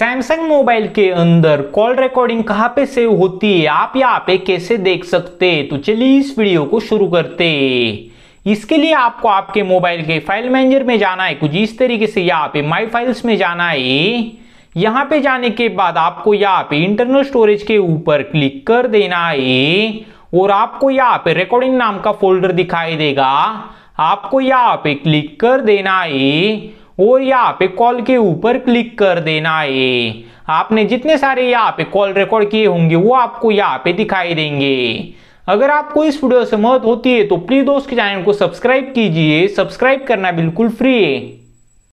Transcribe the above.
Samsung mobile के अंदर call recording कहाँ पे सेव होती है आप यहाँ पे कैसे देख सकते तो चलिए इस वीडियो को शुरू करते इसके लिए आपको आपके मोबाइल के फाइल मैनेजर में जाना है कुछ इस तरीके से यहाँ पे माई फाइल्स में जाना है यहाँ पे जाने के बाद आपको यहाँ पे इंटरनल स्टोरेज के ऊपर क्लिक कर देना है और आपको यहाँ पे रिकॉर्डिंग नाम का फोल्डर दिखाई देगा आपको यहाँ पे क्लिक कर देना है और यहाँ पे कॉल के ऊपर क्लिक कर देना है आपने जितने सारे यहाँ पे कॉल रिकॉर्ड किए होंगे वो आपको यहाँ पे दिखाई देंगे अगर आपको इस वीडियो से मदद होती है तो प्लीज दोस्त के चैनल को सब्सक्राइब कीजिए सब्सक्राइब करना बिल्कुल फ्री है